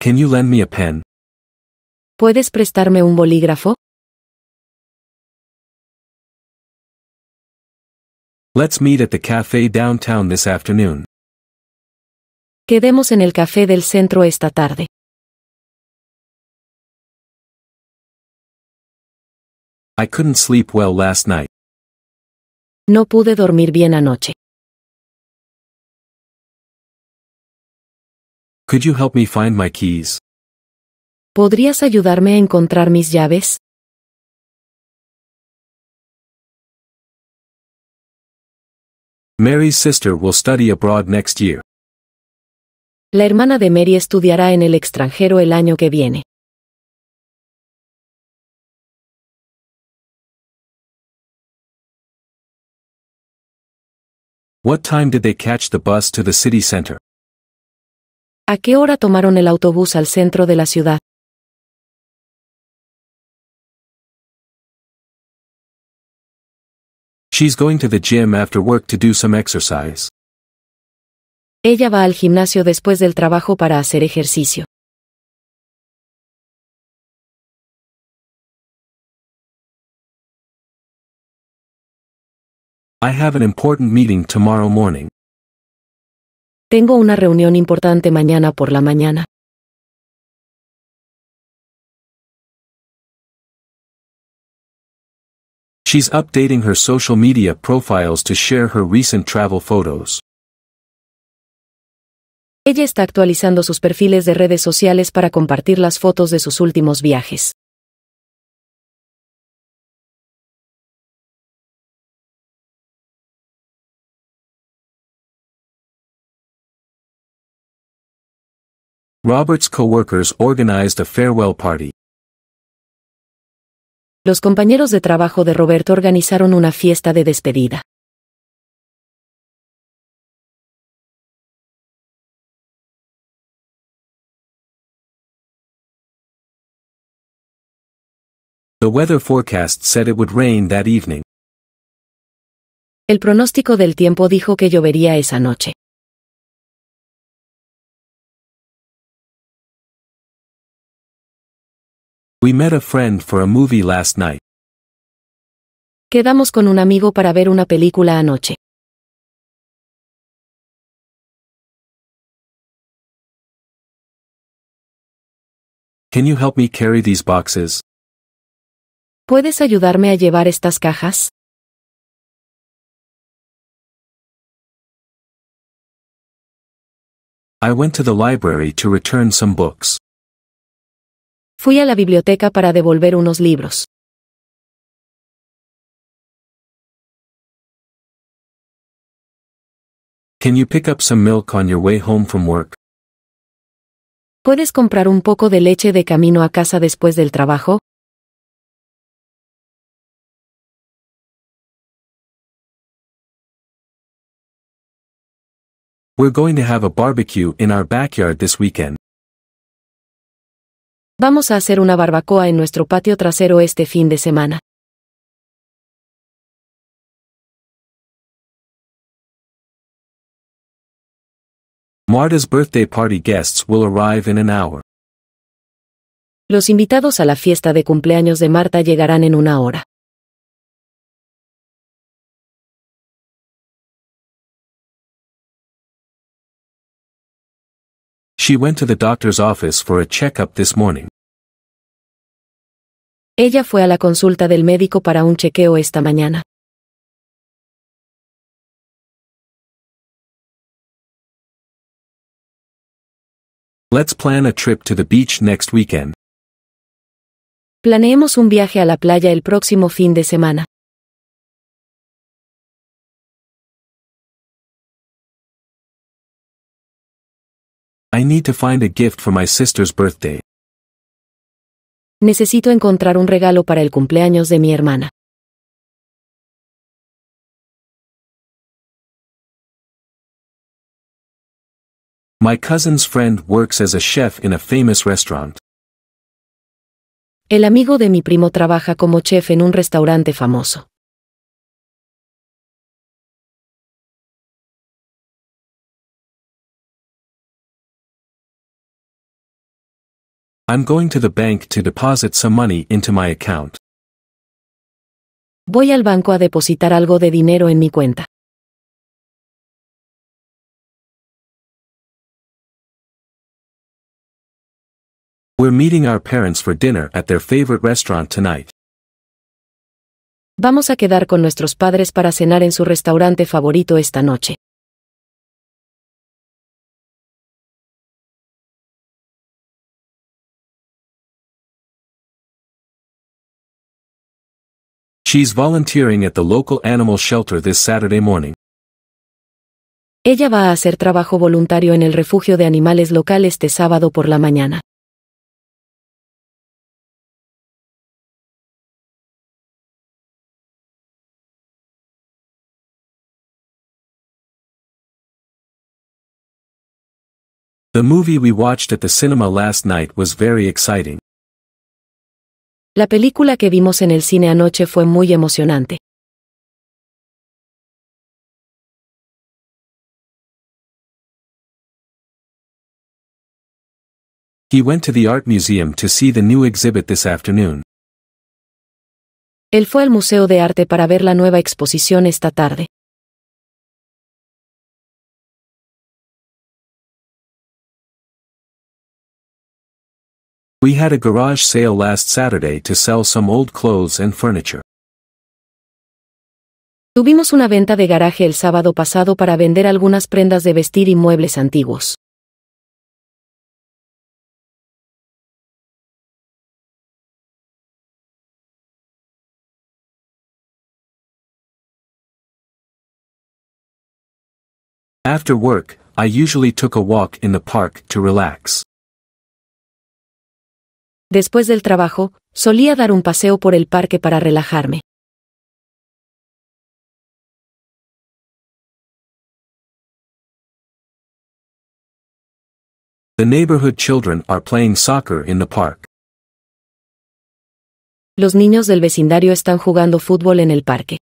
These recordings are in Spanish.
Can you lend me a pen? ¿Puedes prestarme un bolígrafo? Let's meet at the cafe downtown this afternoon. Quedemos en el café del centro esta tarde. I couldn't sleep well last night. No pude dormir bien anoche. Could you help me find my keys? ¿Podrías ayudarme a encontrar mis llaves? Mary's sister will study abroad next year. La hermana de Mary estudiará en el extranjero el año que viene. What time did they catch the bus to the city center? ¿A qué hora tomaron el autobús al centro de la ciudad? She's going to the gym after work to do some exercise. Ella va al gimnasio después del trabajo para hacer ejercicio. I have an important meeting tomorrow morning. Tengo una reunión importante mañana por la mañana. She's updating her social media profiles to share her recent travel photos. Ella está actualizando sus perfiles de redes sociales para compartir las fotos de sus últimos viajes. Robert's coworkers organized a farewell party. Los compañeros de trabajo de Roberto organizaron una fiesta de despedida. The weather forecast said it would rain that evening. El pronóstico del tiempo dijo que llovería esa noche. We met a friend for a movie last night. Quedamos con un amigo para ver una película anoche. Can you help me carry these boxes? ¿Puedes ayudarme a llevar estas cajas? I went to the library to return some books. Fui a la biblioteca para devolver unos libros. Can you pick up some milk on your way home from work? ¿Puedes comprar un poco de leche de camino a casa después del trabajo? We're going to have a barbecue in our backyard this weekend. Vamos a hacer una barbacoa en nuestro patio trasero este fin de semana. birthday party guests will arrive in an hour. Los invitados a la fiesta de cumpleaños de Marta llegarán en una hora. Ella fue a la consulta del médico para un chequeo esta mañana. Let's plan a trip to the beach next weekend. Planeemos un viaje a la playa el próximo fin de semana. Necesito encontrar un regalo para el cumpleaños de mi hermana. My cousin's friend works chef a famous restaurant. El amigo de mi primo trabaja como chef en un restaurante famoso. I'm going to the bank to deposit some money into my account. Voy al banco a depositar algo de dinero en mi cuenta. We're meeting our parents for dinner at their favorite restaurant tonight. Vamos a quedar con nuestros padres para cenar en su restaurante favorito esta noche. She's volunteering at the local animal shelter this Saturday morning. Ella va a hacer trabajo voluntario en el refugio de animales local este sábado por la mañana. The movie we watched at the cinema last night was very exciting. La película que vimos en el cine anoche fue muy emocionante. He went to the art museum to see the new exhibit this afternoon. Él fue al Museo de Arte para ver la nueva exposición esta tarde. We had a garage sale last Saturday to sell some old clothes and furniture. Tuvimos una venta de garaje el sábado pasado para vender algunas prendas de vestir y muebles antiguos. After work, I usually took a walk in the park to relax. Después del trabajo, solía dar un paseo por el parque para relajarme. The neighborhood children are playing soccer in the park. Los niños del vecindario están jugando fútbol en el parque.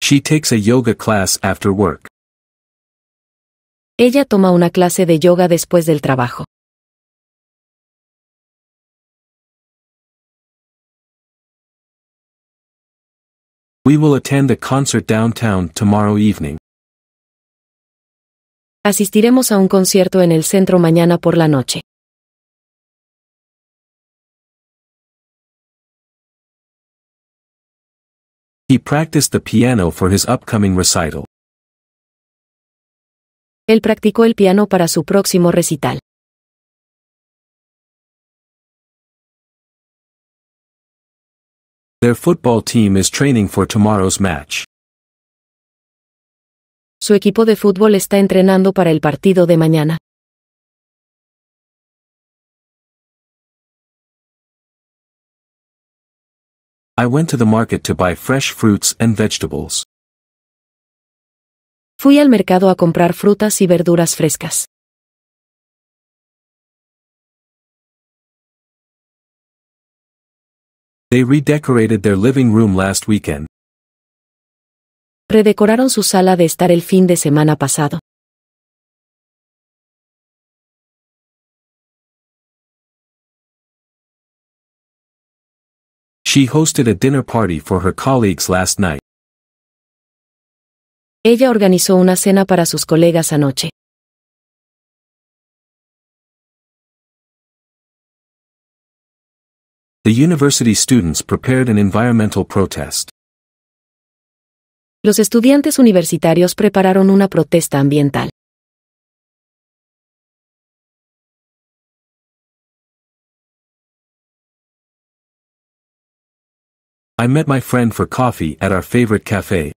She takes a yoga class after work. Ella toma una clase de yoga después del trabajo. We will attend a concert downtown tomorrow evening. Asistiremos a un concierto en el centro mañana por la noche. He practiced the piano for his upcoming recital. Él practicó el piano para su próximo recital. Their football team is training for tomorrow's match. Su equipo de fútbol está entrenando para el partido de mañana. I went to the market to buy fresh fruits and vegetables. Fui al mercado a comprar frutas y verduras frescas. They redecorated their living room last weekend. Redecoraron su sala de estar el fin de semana pasado. She hosted a dinner party for her colleagues last night. Ella organizó una cena para sus colegas anoche. The university students prepared an environmental protest. Los estudiantes universitarios prepararon una protesta ambiental. I met my friend for coffee at our favorite cafe.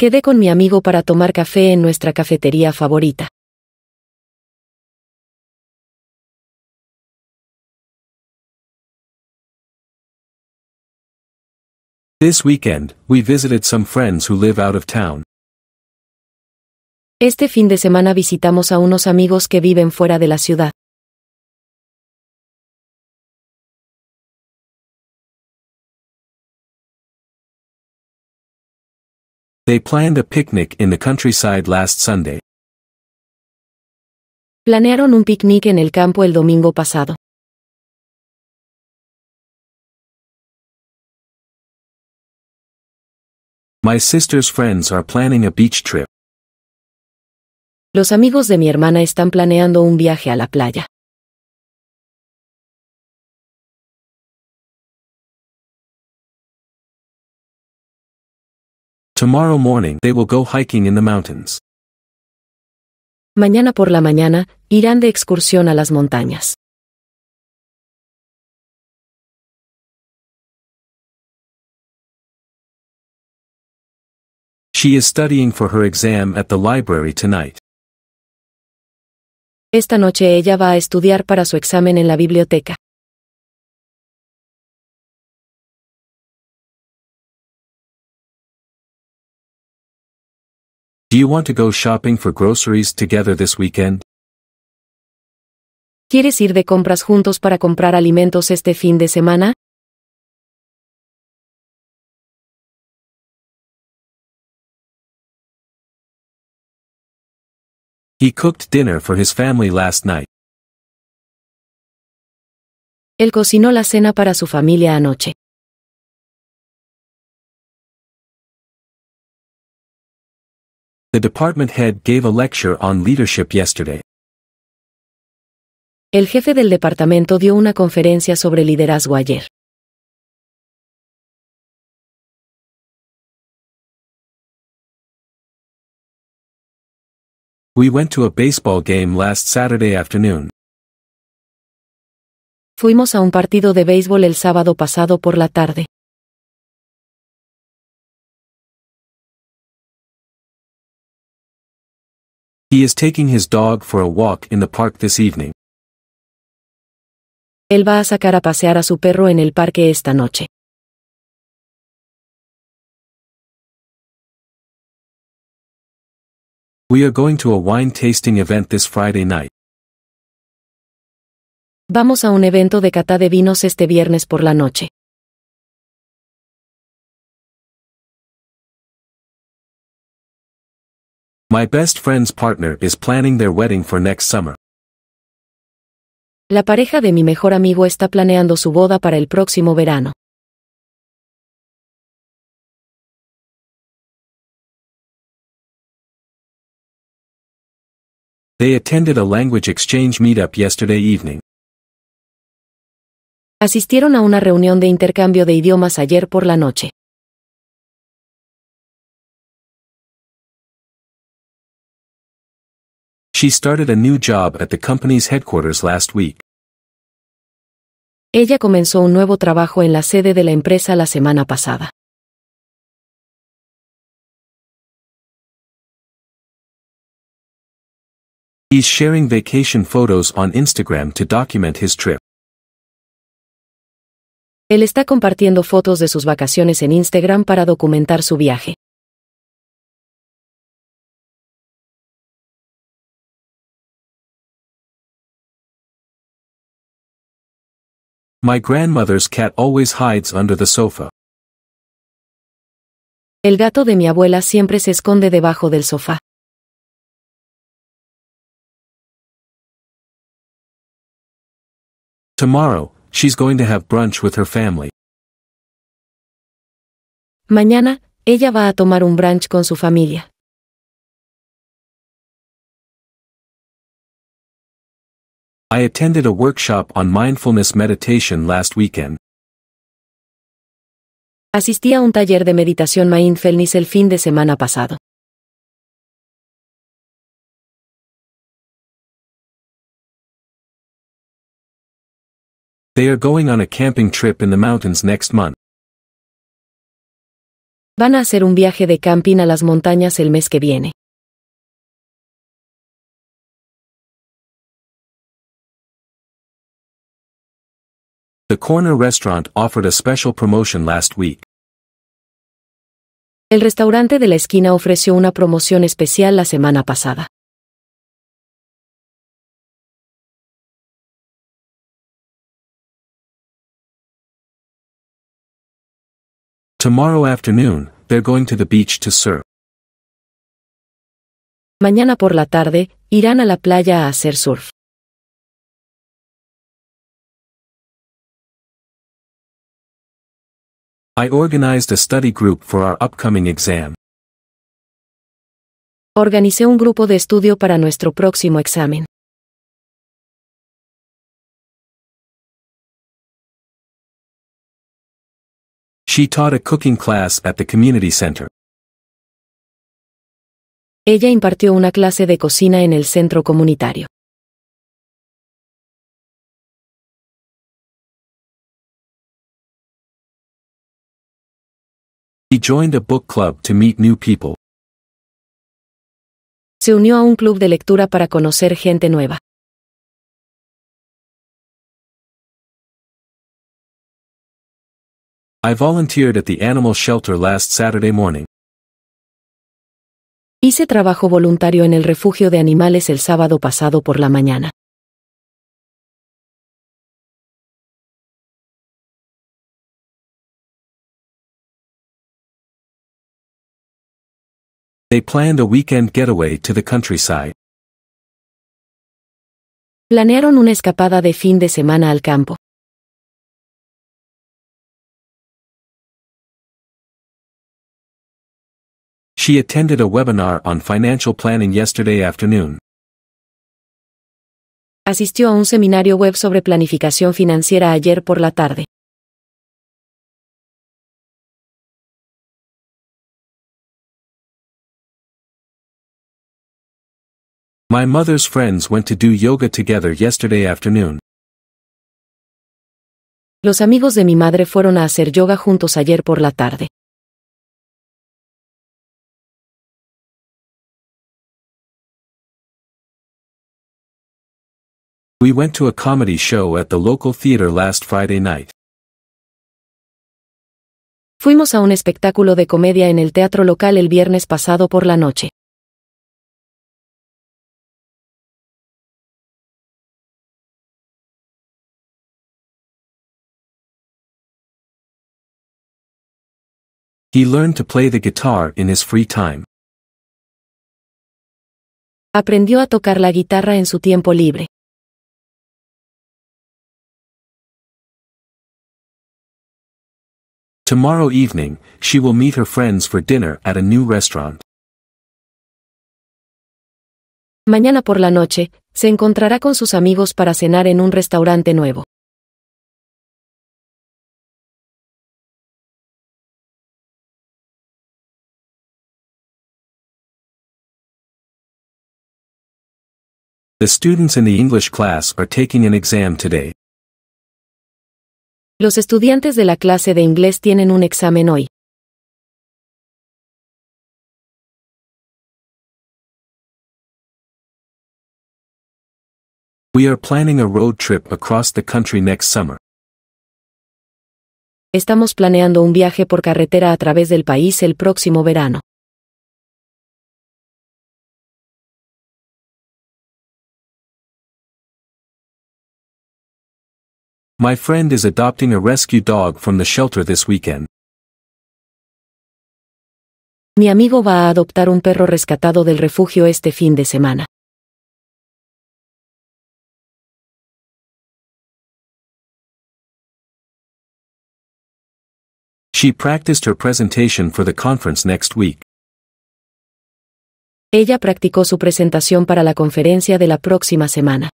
Quedé con mi amigo para tomar café en nuestra cafetería favorita. This weekend, we visited some friends who live out of town. Este fin de semana visitamos a unos amigos que viven fuera de la ciudad. They planned a picnic in the countryside last Sunday. Planearon un picnic en el campo el domingo pasado. My sister's friends are planning a beach trip. Los amigos de mi hermana están planeando un viaje a la playa. Tomorrow morning they will go hiking in the mountains. Mañana por la mañana, irán de excursión a las montañas. She is studying for her exam at the library tonight. Esta noche ella va a estudiar para su examen en la biblioteca. ¿Quieres ir de compras juntos para comprar alimentos este fin de semana? cooked dinner for his family last night. Él cocinó la cena para su familia anoche. The department head gave a lecture on leadership yesterday. El jefe del departamento dio una conferencia sobre liderazgo ayer. We went to a baseball game last Saturday afternoon. Fuimos a un partido de béisbol el sábado pasado por la tarde. He is taking his dog for a walk in the park this evening. Él va a sacar a pasear a su perro en el parque esta noche. We are going to a wine tasting event this Friday night. Vamos a un evento de cata de vinos este viernes por la noche. My best friend's partner is planning their wedding for next summer. La pareja de mi mejor amigo está planeando su boda para el próximo verano. They attended a language exchange meetup yesterday evening. Asistieron a una reunión de intercambio de idiomas ayer por la noche. She started a new job at the company's headquarters last week. Ella comenzó un nuevo trabajo en la sede de la empresa la semana pasada. He's sharing vacation photos on Instagram to document his trip. Él está compartiendo fotos de sus vacaciones en Instagram para documentar su viaje. My grandmother's cat always hides under the sofa. El gato de mi abuela siempre se esconde debajo del sofá. Tomorrow, she's going to have brunch with her family. Mañana, ella va a tomar un brunch con su familia. I attended a workshop on mindfulness meditation last weekend. Asistí a un taller de meditación mindfulness el fin de semana pasado. They are going on a camping trip in the mountains next month. Van a hacer un viaje de camping a las montañas el mes que viene. The Corner Restaurant offered a special promotion last week. El restaurante de la esquina ofreció una promoción especial la semana pasada. Tomorrow afternoon, they're going to the beach to surf. Mañana por la tarde, irán a la playa a hacer surf. organized a study group for our upcoming Organicé un grupo de estudio para nuestro próximo examen. She taught a cooking class at the community Ella impartió una clase de cocina en el centro comunitario. book club to meet new people. Se unió a un club de lectura para conocer gente nueva. shelter last Saturday morning. Hice trabajo voluntario en el refugio de animales el sábado pasado por la mañana. They planned a weekend getaway to the countryside. Planearon una escapada de fin de semana al campo. She attended a webinar on financial planning yesterday afternoon. Asistió a un seminario web sobre planificación financiera ayer por la tarde. My mother's friends went to do yoga together yesterday afternoon. Los amigos de mi madre fueron a hacer yoga juntos ayer por la tarde. We went to a comedy show at the local theater last Friday night. Fuimos a un espectáculo de comedia en el teatro local el viernes pasado por la noche. He learned to play the guitar in his free time. Aprendió a tocar la guitarra en su tiempo libre. Tomorrow evening, she will meet her friends for dinner at a new restaurant. Mañana por la noche, se encontrará con sus amigos para cenar en un restaurante nuevo. Los estudiantes de la clase de inglés tienen un examen hoy. are planning a road trip across the country next summer. Estamos planeando un viaje por carretera a través del país el próximo verano. My friend is adopting a rescue dog from the shelter this weekend. Mi amigo va a adoptar un perro rescatado del refugio este fin de semana. She practiced her presentation for the conference next week. Ella practicó su presentación para la conferencia de la próxima semana.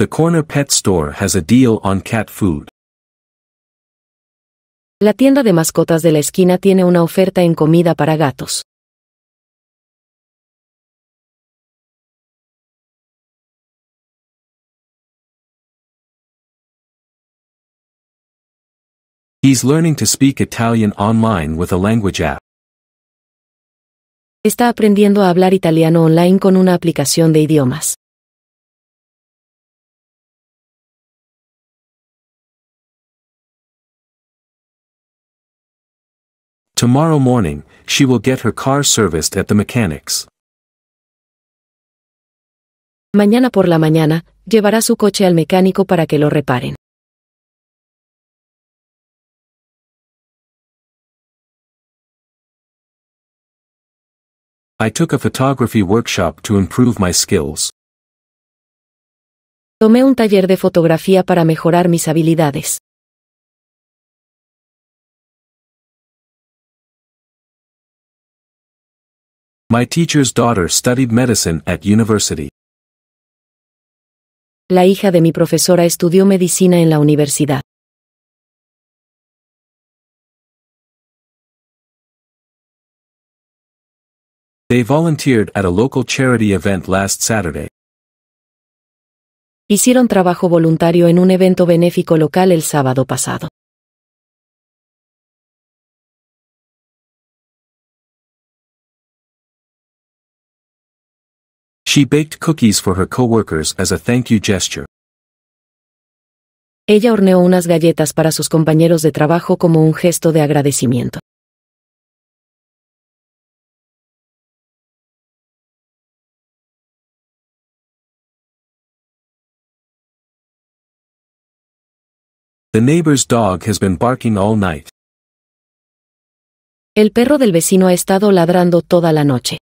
The corner pet store has a deal on cat food. La tienda de mascotas de la esquina tiene una oferta en comida para gatos. He's learning to speak Italian online with a language app. Está aprendiendo a hablar italiano online con una aplicación de idiomas. Tomorrow morning, she will get her car serviced at the mechanics. Mañana por la mañana, llevará su coche al mecánico para que lo reparen. I took a photography workshop to improve my skills. Tomé un taller de fotografía para mejorar mis habilidades. teacher's daughter studied medicine at university. La hija de mi profesora estudió medicina en la universidad. volunteered local charity event last Saturday. Hicieron trabajo voluntario en un evento benéfico local el sábado pasado. baked cookies for her coworkers as you gesture. Ella horneó unas galletas para sus compañeros de trabajo como un gesto de agradecimiento. The dog has been barking all night. El perro del vecino ha estado ladrando toda la noche.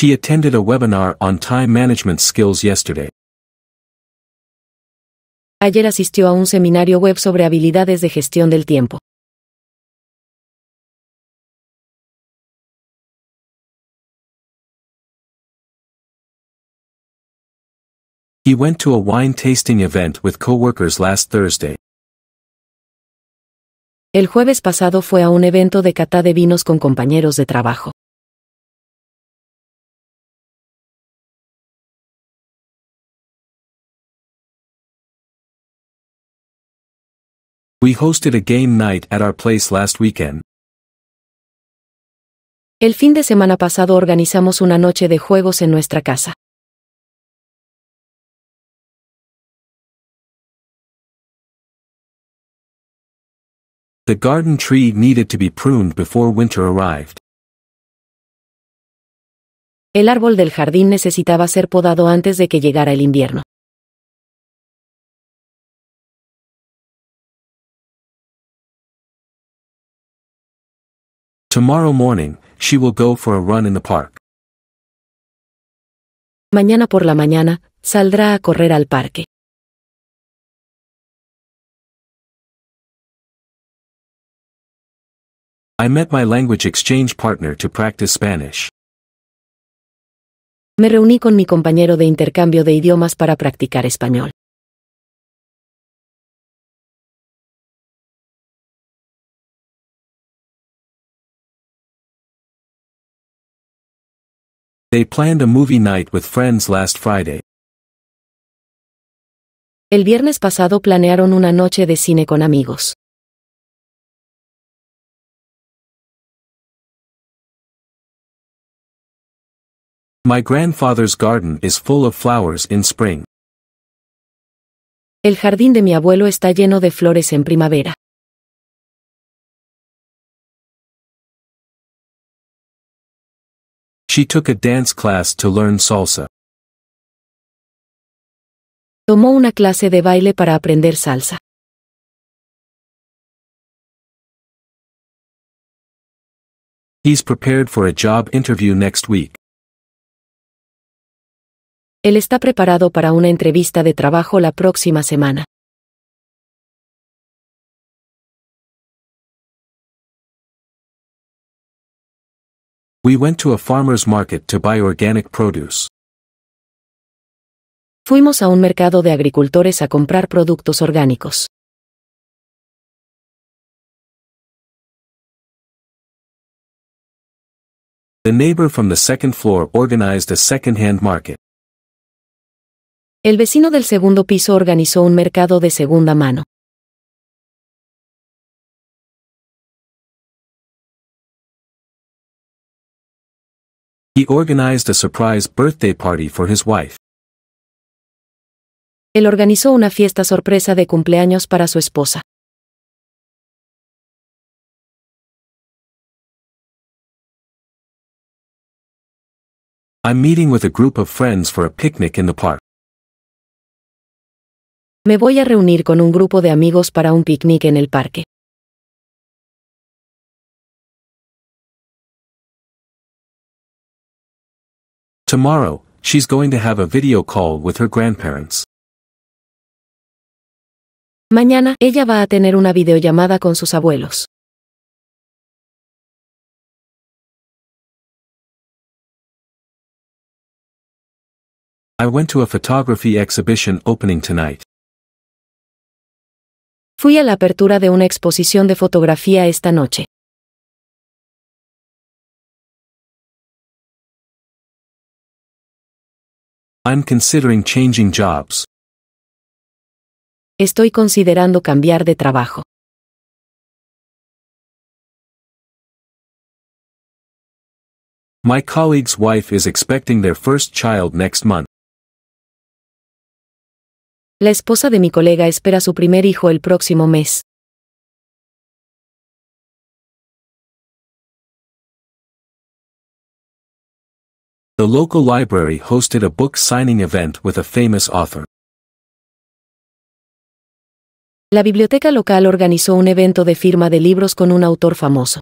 She attended a webinar on time management skills yesterday. Ayer asistió a un seminario web sobre habilidades de gestión del tiempo. He went to a wine tasting event with coworkers last Thursday. El jueves pasado fue a un evento de cata de vinos con compañeros de trabajo. game night last weekend. El fin de semana pasado organizamos una noche de juegos en nuestra casa. The garden tree needed to be pruned before winter arrived. El árbol del jardín necesitaba ser podado antes de que llegara el invierno. Tomorrow morning, she will go for a run in the park. Mañana por la mañana, saldrá a correr al parque. I met my language exchange partner to practice Spanish. Me reuní con mi compañero de intercambio de idiomas para practicar español. They planned a movie night with friends last Friday. El viernes pasado planearon una noche de cine con amigos. My grandfather's garden is full of flowers in spring. El jardín de mi abuelo está lleno de flores en primavera. took a dance class to learn salsa. Tomó una clase de baile para aprender salsa. prepared for a job interview next week. Él está preparado para una entrevista de trabajo la próxima semana. We went to a farmer's market to buy organic produce. Fuimos a un mercado de agricultores a comprar productos orgánicos. The neighbor from the second floor organized a second-hand market. El vecino del segundo piso organizó un mercado de segunda mano. he organized a surprise birthday party for his wife. Él organizó una fiesta sorpresa de cumpleaños para su esposa. I'm meeting with a group of friends for a picnic in the park. Me voy a reunir con un grupo de amigos para un picnic en el parque. Tomorrow, she's going to have a video call with her grandparents. Mañana, ella va a tener una videollamada con sus abuelos. I went to a photography exhibition opening tonight. Fui a la apertura de una exposición de fotografía esta noche. I'm considering changing jobs. Estoy considerando cambiar de trabajo. My colleague's wife is expecting their first child next month. La esposa de mi colega espera su primer hijo el próximo mes. The local library hosted a book signing event with a famous author. La biblioteca local organizó un evento de firma de libros con un autor famoso.